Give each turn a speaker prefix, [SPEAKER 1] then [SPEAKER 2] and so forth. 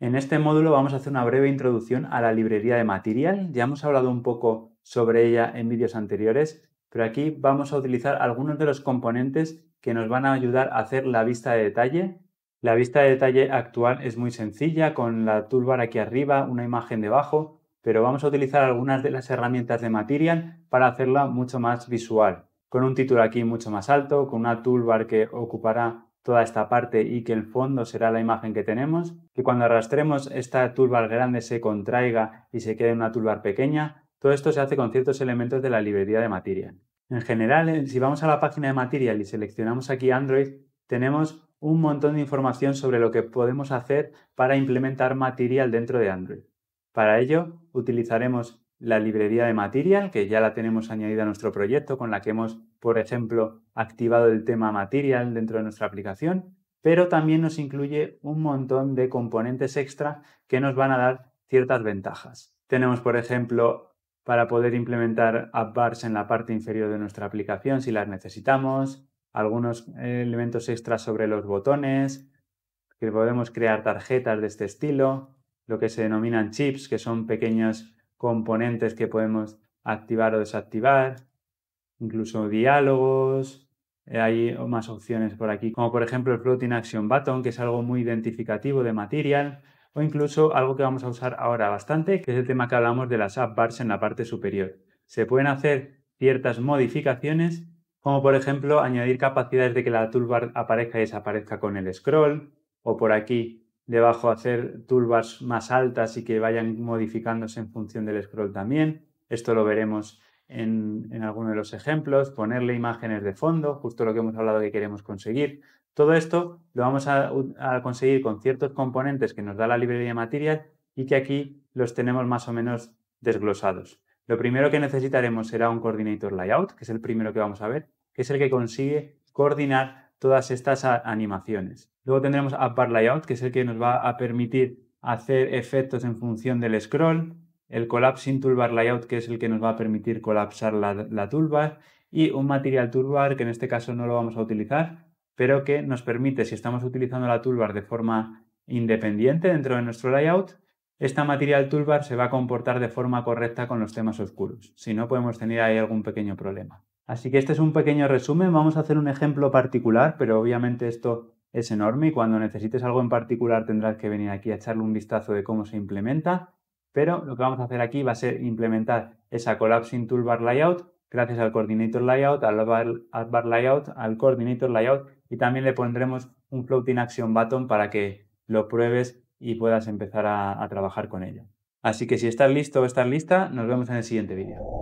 [SPEAKER 1] En este módulo vamos a hacer una breve introducción a la librería de Material. Ya hemos hablado un poco sobre ella en vídeos anteriores, pero aquí vamos a utilizar algunos de los componentes que nos van a ayudar a hacer la vista de detalle. La vista de detalle actual es muy sencilla, con la toolbar aquí arriba, una imagen debajo, pero vamos a utilizar algunas de las herramientas de Material para hacerla mucho más visual, con un título aquí mucho más alto, con una toolbar que ocupará toda esta parte y que el fondo será la imagen que tenemos, que cuando arrastremos esta toolbar grande se contraiga y se quede una toolbar pequeña, todo esto se hace con ciertos elementos de la librería de Material. En general, eh, si vamos a la página de Material y seleccionamos aquí Android, tenemos un montón de información sobre lo que podemos hacer para implementar Material dentro de Android. Para ello, utilizaremos la librería de Material, que ya la tenemos añadida a nuestro proyecto, con la que hemos, por ejemplo, activado el tema Material dentro de nuestra aplicación, pero también nos incluye un montón de componentes extra que nos van a dar ciertas ventajas. Tenemos, por ejemplo, para poder implementar app bars en la parte inferior de nuestra aplicación si las necesitamos, algunos elementos extra sobre los botones, que podemos crear tarjetas de este estilo, lo que se denominan chips, que son pequeñas componentes que podemos activar o desactivar, incluso diálogos. Eh, hay más opciones por aquí, como por ejemplo el Floating Action Button, que es algo muy identificativo de Material, o incluso algo que vamos a usar ahora bastante, que es el tema que hablamos de las app bars en la parte superior. Se pueden hacer ciertas modificaciones, como por ejemplo añadir capacidades de que la toolbar aparezca y desaparezca con el scroll, o por aquí debajo hacer turbas más altas y que vayan modificándose en función del scroll también. Esto lo veremos en, en alguno de los ejemplos, ponerle imágenes de fondo, justo lo que hemos hablado que queremos conseguir. Todo esto lo vamos a, a conseguir con ciertos componentes que nos da la librería de material y que aquí los tenemos más o menos desglosados. Lo primero que necesitaremos será un coordinator layout, que es el primero que vamos a ver, que es el que consigue coordinar todas estas animaciones. Luego tendremos AppBarLayout Layout, que es el que nos va a permitir hacer efectos en función del scroll, el Collapsing Toolbar Layout, que es el que nos va a permitir colapsar la, la toolbar, y un Material Toolbar, que en este caso no lo vamos a utilizar, pero que nos permite, si estamos utilizando la toolbar de forma independiente dentro de nuestro layout, esta Material Toolbar se va a comportar de forma correcta con los temas oscuros. Si no, podemos tener ahí algún pequeño problema. Así que este es un pequeño resumen. Vamos a hacer un ejemplo particular, pero obviamente esto es enorme y cuando necesites algo en particular tendrás que venir aquí a echarle un vistazo de cómo se implementa. Pero lo que vamos a hacer aquí va a ser implementar esa collapsing toolbar layout gracias al coordinator layout, al bar layout, al coordinator layout y también le pondremos un floating action button para que lo pruebes y puedas empezar a, a trabajar con ello. Así que si estás listo o estás lista, nos vemos en el siguiente vídeo.